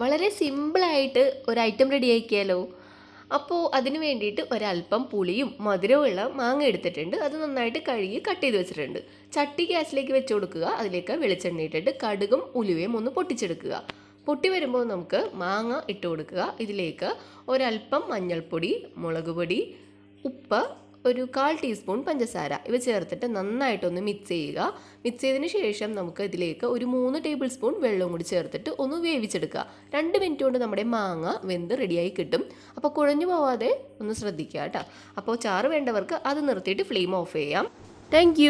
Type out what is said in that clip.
വളരെ സിമ്പിളായിട്ട് ഒരു ഐറ്റം റെഡി ആക്കിയാലോ അപ്പോൾ അതിന് വേണ്ടിയിട്ട് ഒരല്പം പുളിയും മധുരവുമുള്ള മാങ്ങ എടുത്തിട്ടുണ്ട് അത് നന്നായിട്ട് കഴുകി കട്ട് ചെയ്ത് വെച്ചിട്ടുണ്ട് ചട്ടി ഗ്യാസിലേക്ക് വെച്ച് കൊടുക്കുക അതിലേക്ക് വെളിച്ചെണ്ണ ഇട്ടിട്ട് കടുകും ഉലുവയും ഒന്ന് പൊട്ടിച്ചെടുക്കുക പൊട്ടി വരുമ്പോൾ നമുക്ക് മാങ്ങ ഇട്ട് കൊടുക്കുക ഇതിലേക്ക് ഒരല്പം മഞ്ഞൾപ്പൊടി മുളക് പൊടി ഉപ്പ് ഒരു കാൽ ടീസ്പൂൺ പഞ്ചസാര ഇവ ചേർത്തിട്ട് നന്നായിട്ടൊന്ന് മിക്സ് ചെയ്യുക മിക്സ് ചെയ്തതിന് ശേഷം നമുക്ക് ഇതിലേക്ക് ഒരു മൂന്ന് ടേബിൾ സ്പൂൺ വെള്ളം കൂടി ചേർത്തിട്ട് ഒന്ന് വേവിച്ചെടുക്കുക രണ്ട് മിനിറ്റ് കൊണ്ട് നമ്മുടെ മാങ്ങ വെന്ത് റെഡിയായി കിട്ടും അപ്പോൾ കുഴഞ്ഞു പോവാതെ ഒന്ന് ശ്രദ്ധിക്കുക കേട്ടോ അപ്പോൾ ചാറ് വേണ്ടവർക്ക് അത് നിർത്തിയിട്ട് ഫ്ലെയിം ഓഫ് ചെയ്യാം താങ്ക്